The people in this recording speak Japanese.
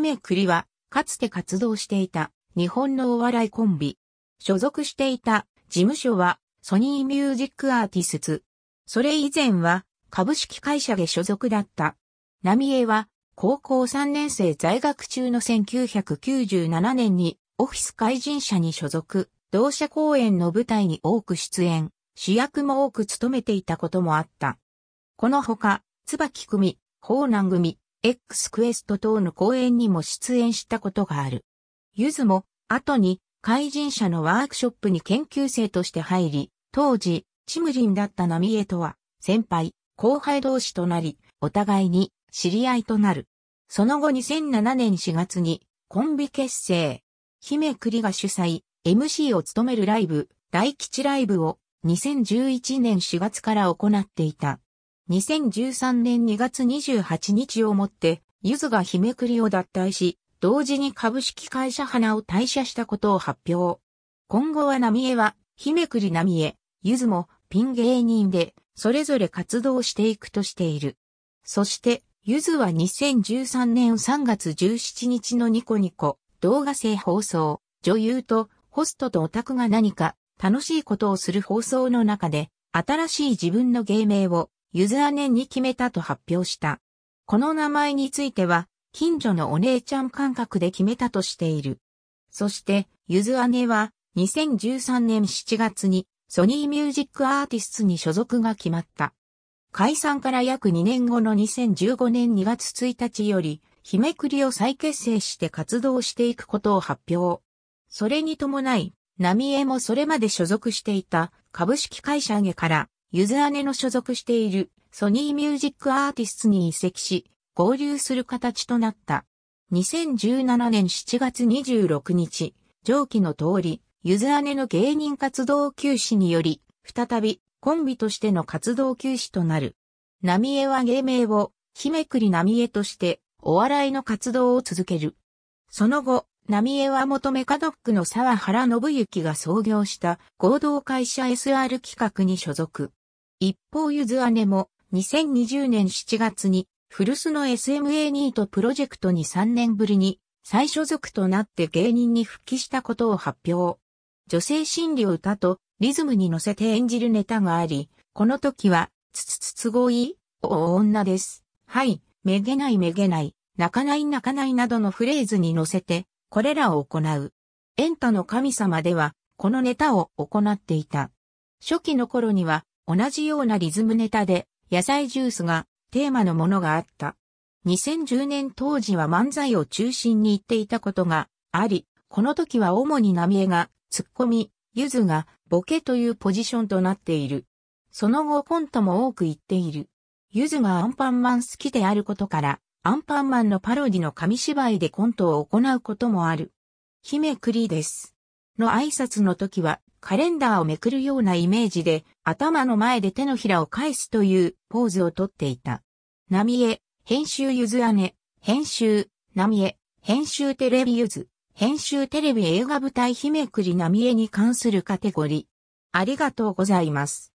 姫栗は、かつて活動していた日本のお笑いコンビ。所属していた事務所はソニーミュージックアーティスツ。それ以前は株式会社で所属だった。浪江は高校3年生在学中の1997年にオフィス怪人社に所属、同社公演の舞台に多く出演、主役も多く務めていたこともあった。このほか、椿組、法南組、X クエスト等の公演にも出演したことがある。ゆずも、後に、怪人者のワークショップに研究生として入り、当時、チムリンだったミ江とは、先輩、後輩同士となり、お互いに知り合いとなる。その後2007年4月に、コンビ結成。姫栗が主催、MC を務めるライブ、大吉ライブを2011年4月から行っていた。2013年2月28日をもって、ゆずがめくりを脱退し、同時に株式会社花を退社したことを発表。今後は波江は、めくり波江、ゆずもピン芸人で、それぞれ活動していくとしている。そして、ゆずは2013年3月17日のニコニコ動画制放送、女優とホストとオタクが何か楽しいことをする放送の中で、新しい自分の芸名をゆず姉に決めたと発表した。この名前については、近所のお姉ちゃん感覚で決めたとしている。そして、ゆず姉は、2013年7月に、ソニーミュージックアーティストに所属が決まった。解散から約2年後の2015年2月1日より、日めくりを再結成して活動していくことを発表。それに伴い、ナミエもそれまで所属していた株式会社上からゆず姉の所属しているソニーミュージックアーティストに移籍し、合流する形となった。2017年7月26日、上記の通り、ゆず姉の芸人活動休止により、再びコンビとしての活動休止となる。ナミエは芸名を、ひめくりナミエとして、お笑いの活動を続ける。その後、ナミエは元メカドックの沢原信之が創業した合同会社 SR 企画に所属。一方ゆず姉も2020年7月に古巣の SMA ニートプロジェクトに3年ぶりに再所属となって芸人に復帰したことを発表。女性心理を歌とリズムに乗せて演じるネタがあり、この時は、つつつつごい、おお女です。はい、めげないめげない、泣かない泣かないなどのフレーズに乗せて、これらを行う。エンタの神様では、このネタを行っていた。初期の頃には、同じようなリズムネタで野菜ジュースがテーマのものがあった。2010年当時は漫才を中心に言っていたことがあり、この時は主に波江がツッコミ、ゆずがボケというポジションとなっている。その後コントも多く言っている。ゆずがアンパンマン好きであることから、アンパンマンのパロディの紙芝居でコントを行うこともある。姫クリです。の挨拶の時はカレンダーをめくるようなイメージで、頭の前で手のひらを返すというポーズをとっていた。波江、編集ゆず姉、編集、波江、編集テレビゆず、編集テレビ映画舞台日めくり波江に関するカテゴリー。ありがとうございます。